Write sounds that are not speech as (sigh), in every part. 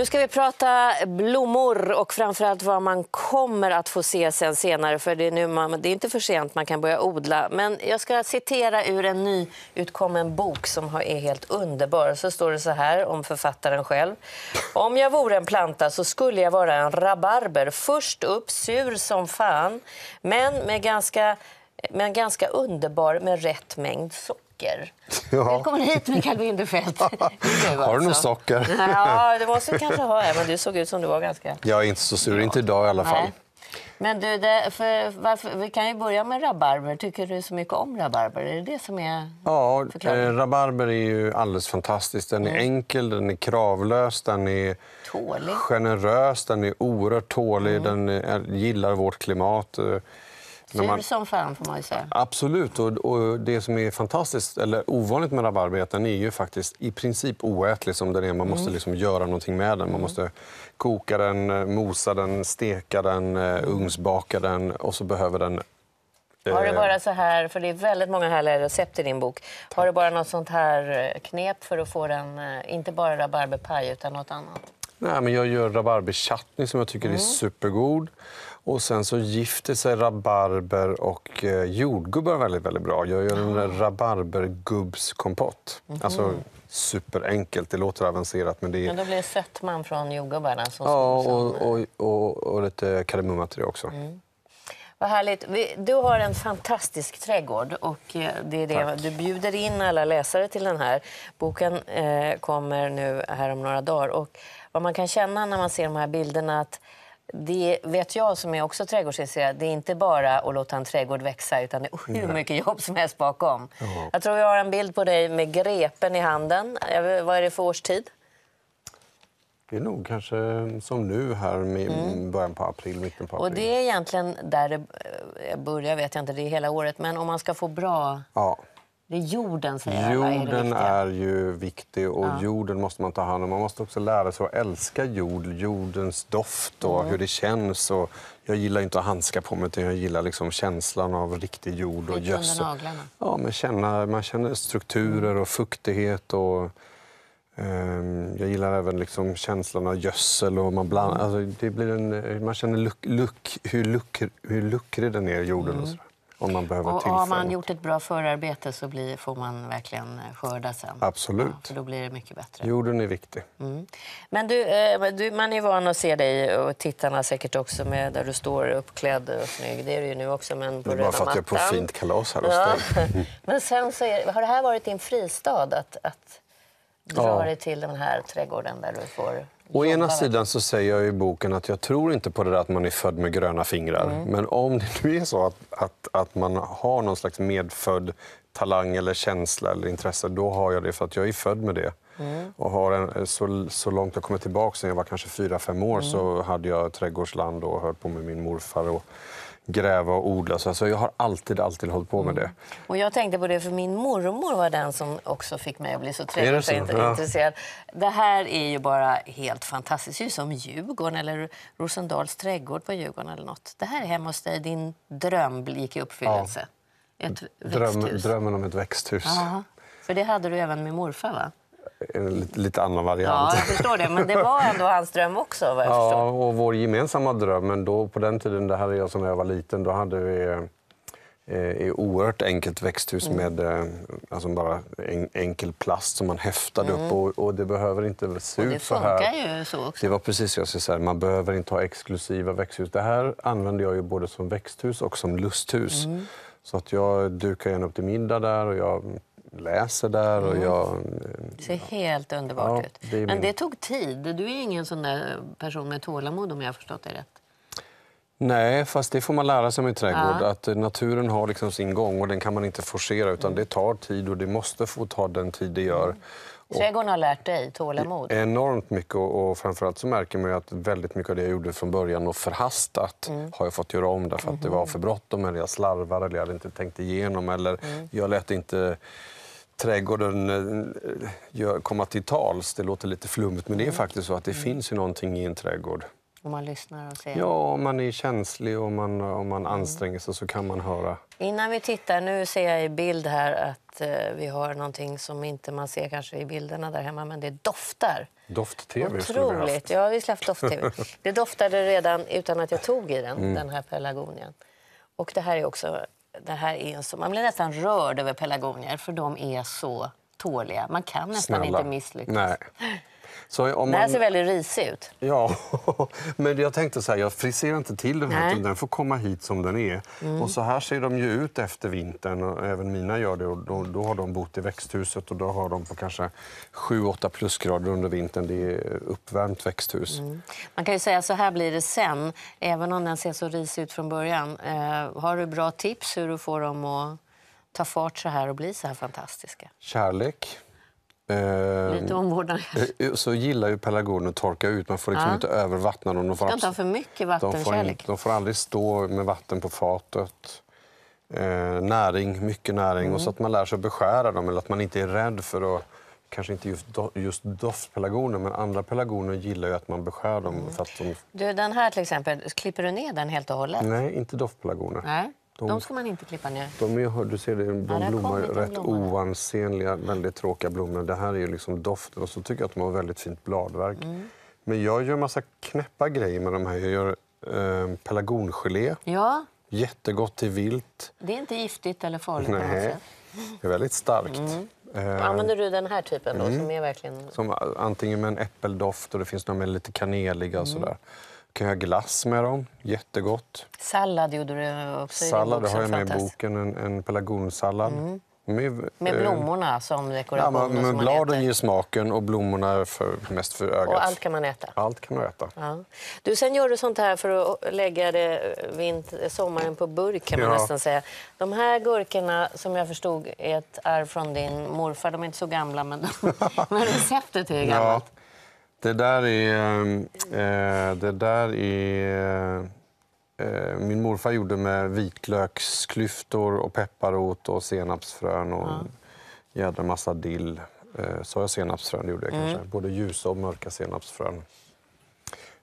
Nu ska vi prata blommor och framförallt vad man kommer att få se sen senare. För det är, nu man, det är inte för sent, man kan börja odla. Men jag ska citera ur en nyutkommen bok som är helt underbar. Så står det så här om författaren själv. Om jag vore en planta så skulle jag vara en rabarber. Först upp, sur som fan, men med ganska, men ganska underbar med rätt mängd socker socker. (laughs) Ja. Välkommen hit, Mikael Bindefeld. alltså. (laughs) Har du något alltså. socker? ja, det måste jag kanske ha. Men du såg ut som du var ganska... Jag är inte så sur, inte idag i alla fall. Nej. Men du, det, för, varför, vi kan ju börja med rabarber. Tycker du så mycket om rabarber? Är det det som är Ja, eh, rabarber är ju alldeles fantastiskt. Den är mm. enkel, den är kravlös, den är tålig. generös, den är oerhört tålig, mm. den är, gillar vårt klimat. Eh, Ful man... som fan, får man ju säga. Absolut. Och, och, det som är fantastiskt, eller ovanligt med rabarber är att den är ju faktiskt i princip oätlig som den är. Man måste mm. liksom göra någonting med den. Man mm. måste koka den, mosa den, steka den, eh, mm. ugnsbaka den och så behöver den har du eh, bara så här, för det är väldigt många härliga recept i din bok. Tack. Har du bara något sånt här eh, knep för att få den, inte bara rabarberpaj utan något annat? Nej, men jag gör rabarberchutney som jag tycker mm. är supergod. Och sen så gifter sig rabarber och eh, jordgubbar väldigt, väldigt bra. Jag gör en rabarbergubbskompott. Mm. Alltså superenkelt. Det låter avancerat men det är... Men då blir det sötman från jordgubbarna? Så ja, och, och, och, och lite kardemumma till det också. Mm. Vad härligt. Du har en fantastisk trädgård och eh, det är det. du bjuder in alla läsare till den här. Boken eh, kommer nu här om några dagar och vad man kan känna när man ser de här bilderna att det vet jag som är också trädgårdsintresserad, det är inte bara att låta en trädgård växa utan det är hur mycket jobb som helst bakom. Mm. Jag tror jag har en bild på dig med grepen i handen. Vad är det för årstid? Det är nog kanske som nu här med mm. början på april, mitten på april. Och det är egentligen där det eh, börjar, vet jag inte, det är hela året. Men om man ska få bra ja. Det är jorden, säger Jorden är, är, ju viktig och ja. jorden måste man ta hand om. Man måste också lära sig att älska jord, jordens doft och mm. hur det känns. Och jag gillar inte att handska på mig, utan jag gillar liksom känslan av riktig jord och gödsel. Ja, men känna, man känner strukturer mm. och fuktighet. och... Ehm, jag gillar även liksom känslan av gödsel. Och man, bland, mm. alltså det blir en, man känner luck, luck, hur, luck, hur luckrig den är, jorden. Och mm. sådär. Om man behöver och, och har man gjort ett bra förarbete så blir, får man verkligen eh, skörda sen. Absolut. Ja, för då blir det mycket bättre. Jorden är viktig. Mm. Men du, eh, du, man är van att se dig, och tittarna säkert också, med där du står uppklädd och snygg. Det är du ju nu också, men på röda mattan. bara för att jag är på fint kalas här ja. (laughs) men sen så är, har det här varit din fristad? Att, att dra ja. dig till den här trädgården där du får Å ena sidan så säger jag i boken att jag tror inte på det där att man är född med gröna fingrar. Mm. Men om det nu är så att, att, att man har någon slags medfödd talang eller känsla eller intresse, då har jag det för att jag är född med det. Mm. Och har en, så, så långt jag kommer tillbaka, sen jag var kanske fyra fem år, mm. så hade jag trädgårdsland och höll på med min morfar. Och, gräva och odla. Så alltså jag har alltid, alltid hållit på med mm. det. Mm. Och jag tänkte på det, för min mormor var den som också fick mig att bli så trädgårds ja. intresserad. Det här är ju bara helt fantastiskt. Det är som Djurgården eller Rosendals trädgård på Djurgården eller nåt. Det här är hemma hos dig. Din dröm gick i uppfyllelse. Ja. Dröm, drömmen om ett växthus. Aha. För det hade du även med morfar, va? lite, lite annan variant. Ja, jag förstår det. Men det var ändå hans dröm också? Vad jag ja, förstår. och vår gemensamma dröm. Men då, på den tiden, det här är jag som när jag var liten, då hade vi i eh, eh, oerhört enkelt växthus mm. med eh, alltså bara en, enkel plast som man häftade mm. upp. Och, och, Det behöver inte se ut så här. Ju så också. Det var precis jag skulle säga. Man behöver inte ha exklusiva växthus. Det här använder jag ju både som växthus och som lusthus. Mm. Så att jag dukar gärna upp till middag där och jag läser där. Och mm. jag, det ser ja. helt underbart ja, ut. Det Men min... det tog tid. Du är ingen sån person med tålamod om jag har förstått det rätt. Nej, fast det får man lära sig med trädgård. Ja. Att naturen har liksom sin gång och den kan man inte forcera utan mm. det tar tid och det måste få ta den tid det gör. Mm. Trädgården har lärt dig tålamod? Enormt mycket och, framförallt så märker man att väldigt mycket av det jag gjorde från början och förhastat mm. har jag fått göra om därför att det var mm. för bråttom eller jag slarvade eller jag hade inte tänkt igenom eller mm. jag lät inte trädgården eh, gör, komma till tals. Det låter lite flummigt, men det är mm. faktiskt så att det mm. finns ju någonting i en trädgård. Om man lyssnar och ser? Ja, om man är känslig och man, om man mm. anstränger sig så kan man höra. Innan vi tittar, nu ser jag i bild här att eh, vi har någonting som inte man ser kanske i bilderna där hemma, men det doftar. Doft-tv Otroligt. Vi ja, vi släppte doft-tv. (laughs) det doftade redan utan att jag tog i den, mm. den här pelargonien. Och det här är också det här är så, man blir nästan rörd över pelargonier för de är så tåliga. Man kan nästan Snälla. inte misslyckas. Nej. (laughs) Så om man... Det här ser väldigt risig ut. Ja, (laughs) men jag tänkte så här, jag friserar inte till den här, den får komma hit som den är. Mm. Och så här ser de ju ut efter vintern, och även mina gör det. Och då, då har de bott i växthuset och då har de på kanske 7-8 plusgrader under vintern. Det är uppvärmt växthus. Mm. Man kan ju säga så här blir det sen, även om den ser så risig ut från början. Eh, har du bra tips hur du får dem att ta fart så här och bli så här fantastiska? Kärlek. Eh, Lite omvårdnad. Eh, eh, så gillar ju pelargonerna att torka ut. Man får liksom ja. inte övervattna dem. De får inte ha för mycket vattenkärlek. De, de får aldrig stå med vatten på fatet. Eh, näring, mycket näring. Mm. Och så mm. att man lär sig att beskära dem eller att man inte är rädd för att Kanske inte just, do, just doftpelargoner, men andra pelargoner gillar ju att man beskär dem. Mm. För att de... Du, den här till exempel, klipper du ner den helt och hållet? Nej, inte doftpelargoner. Nej. De, de ska man inte klippa ner. De är, du ser, de ja, blommar rätt oansenliga, väldigt tråkiga blommor. Det här är ju liksom doften och så tycker jag att de har väldigt fint bladverk. Mm. Men jag gör massa knäppa grejer med de här. Jag gör eh, pelargongelé. Ja. Jättegott till vilt. Det är inte giftigt eller farligt. Nej, det är väldigt starkt. Mm. Eh, Använder du den här typen? Då, mm. som är verkligen... som, antingen med en äppeldoft och det finns några med lite kaneliga. Och mm. sådär kan jag göra glass med dem. Jättegott. Sallad gjorde du också Sallad har jag med i boken, en, en pelargonsallad. Mm. Med, med, eh, blommorna alltså, som dekoration? Ja, men, men bladen ger smaken och blommorna är för, mest för ögat. Och allt kan man äta? Allt kan man äta. Ja. Du, sen gör du sånt här för att lägga det eh, vinter, sommaren på burk kan man ja. nästan säga. De här gurkorna som jag förstod är ett arv från din morfar. De är inte så gamla men, de, (laughs) men receptet är gammalt. Ja. Det där är... Eh, det där är eh, eh, min morfar gjorde med vitlöksklyftor och pepparrot och senapsfrön och ja. en jädra massa dill. Eh, sa jag senapsfrön? Det gjorde jag kanske. Mm. Både ljusa och mörka senapsfrön.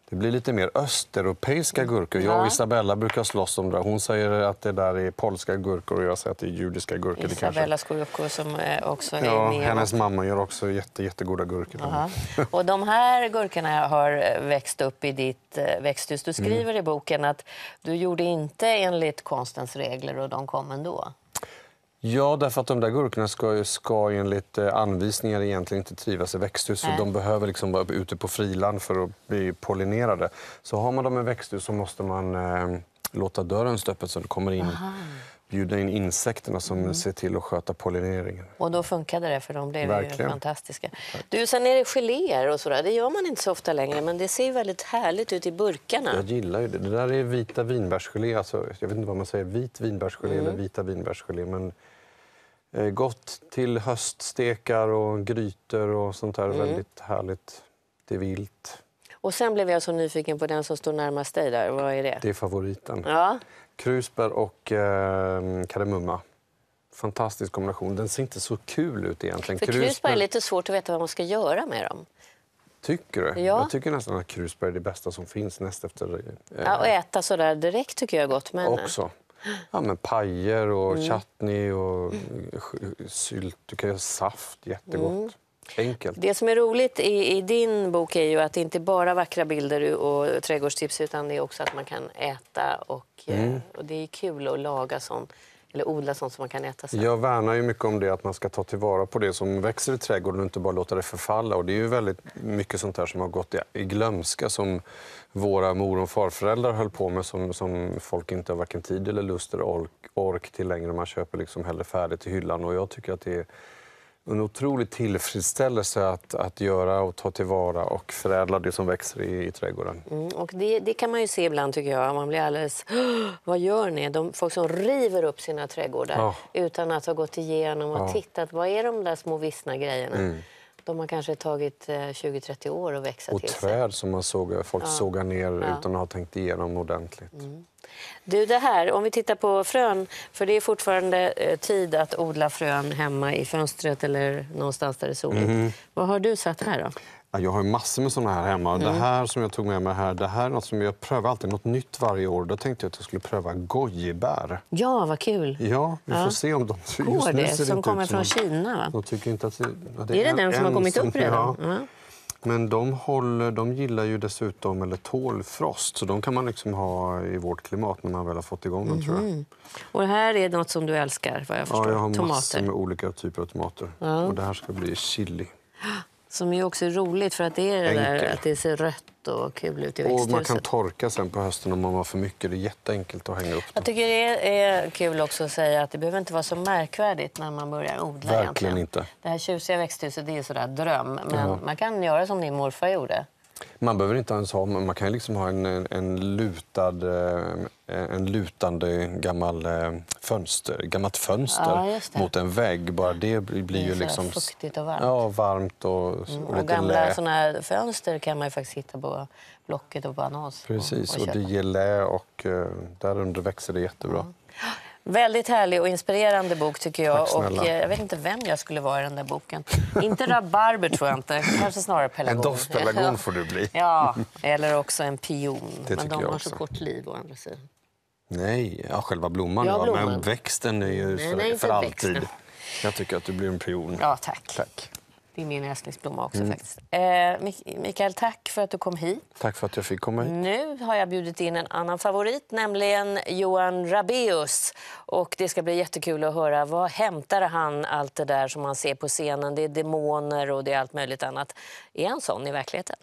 Det blir lite mer östeuropeiska mm. gurkor. Jag och Isabella brukar slåss om det. Hon säger att det där är polska gurkor och jag säger att det är judiska gurkor. Isabellas kanske... gurkor som också är ja, ner... Hennes mamma gör också jätte, jättegoda gurkor. Aha. Och de här gurkorna har växt upp i ditt eh, växthus. Du skriver mm. i boken att du gjorde inte enligt konstens regler och de kom ändå. Ja, därför att de där gurkorna ska, ska enligt eh, anvisningar egentligen inte trivas i växthus. Så de behöver liksom vara ute på friland för att bli pollinerade. Så har man dem i växthus så måste man eh, låta dörren stå öppen så det kommer in Aha bjuda in insekterna som mm. ser till att sköta pollineringen. Och då funkade det för de blev Verkligen. ju fantastiska. Du, sen är det geléer och sådär. Det gör man inte så ofta längre, men det ser väldigt härligt ut i burkarna. Jag gillar ju det. Det där är vita vinbärsgelé. Alltså, jag vet inte vad man säger, vit vinbärsgelé mm. eller vita vinbärsgelé. Men Eh, gott till höststekar och grytor och sånt här mm. väldigt härligt. Det är vilt. Och sen blev jag så nyfiken på den som står närmast dig där. Vad är det? Det är favoriten. Ja. Krusbär och eh, kardemumma. Fantastisk kombination. Den ser inte så kul ut egentligen. För krusbär är lite svårt att veta vad man ska göra med dem. Tycker du? Ja. Jag tycker nästan att krusbär är det bästa som finns näst efter... Eh... Ja, och äta sådär direkt tycker jag är gott. Men... Också ja, men pajer och mm. chutney och sylt. Du kan göra saft, jättegott. Mm. Enkelt. Det som är roligt i, i, din bok är ju att det inte bara är vackra bilder och trädgårdstips utan det är också att man kan äta och, mm. Eh, och det är kul att laga sånt eller odla sånt som man kan äta sen. Jag värnar ju mycket om det att man ska ta tillvara på det som växer i trädgården och inte bara låta det förfalla. Och det är ju väldigt mycket sånt där som har gått i glömska som våra mor och farföräldrar höll på med som, som folk inte har varken tid eller lust eller ork, ork till längre. Man köper liksom hellre färdigt i hyllan. Och jag tycker att det är en otrolig tillfredsställelse att, att göra och ta tillvara och förädla det som växer i, i trädgården. Mm, och det, det, kan man ju se ibland tycker jag. Man blir alldeles... Vad gör ni? De, folk som river upp sina trädgårdar ja. utan att ha gått igenom och ja. tittat. Vad är de där små vissna grejerna? Mm. De har kanske tagit 20-30 eh, år att växa och till sig. träd som man såg, eh, folk ja. sågar ner ja. utan att ha tänkt igenom ordentligt. Mm. Du, det här, om vi tittar på frön, för det är fortfarande eh, tid att odla frön hemma i fönstret eller någonstans där det är soligt. Mm. Vad har du satt här då? Jag har massor med såna här hemma. Mm. Det här som jag tog med mig här, det här är något som jag prövar alltid något nytt varje år. Då tänkte jag att jag skulle pröva gojibär. Ja, vad kul! Ja, vi får se om de... Går det? Ser det kommer från som, Kina, va? De tycker inte att det, det är, är det den som har kommit upp redan? Ja. Mm. Men de, håller, de gillar ju dessutom, eller tål frost, så de kan man liksom ha i vårt klimat när man väl har fått igång dem. Mm. Tror jag. Mhm. Och det här är något som du älskar, vad jag förstår? Ja, jag har tomater. massor med olika typer av tomater. Ja. Och det här ska bli chili. (gasps) Som ju också är roligt för att det är det där att det ser rött och kul ut i växthuset. Och man kan torka sen på hösten om man har för mycket. Det är jätteenkelt att hänga upp dem. Jag tycker det är kul också att säga att det behöver inte vara så märkvärdigt när man börjar odla. Verkligen egentligen. inte. Det här tjusiga växthuset det är sådär dröm. Men ja. man kan göra som din morfar gjorde. Man behöver inte ens ha, man kan liksom ha en, en, lutad, eh, en lutande gammal eh, fönster, gammalt fönster ja, mot en vägg. Bara det blir ju liksom... Fuktigt och varmt. Ja, varmt och, och mm, och Gamla såna fönster kan man ju faktiskt hitta på Blocket och på annons. Precis, och, och, och det ger lä och eh, där under växer det jättebra. Mm. Väldigt härlig och inspirerande bok tycker jag. Och eh, jag vet inte vem jag skulle vara i den där boken. inte rabarber tror jag inte, kanske snarare pelargon. En doftpelargon får du bli. ja, eller också en pion. Det Men de har så kort liv å andra sidan. Nej, ja, själva blomman, ja, blomman. men växten är ju nej, för, nej, för alltid. Växten. Jag tycker att du blir en pion. Ja, tack. tack. Det är min älsklingsblomma också mm. faktiskt. Eh, Mikael, tack för att du kom hit. Tack för att jag fick komma hit. Nu har jag bjudit in en annan favorit, nämligen Johan Rabeus. Och det ska bli jättekul att höra. Vad hämtar han allt det där som man ser på scenen? Det är demoner och det är allt möjligt annat. Är han sån i verkligheten?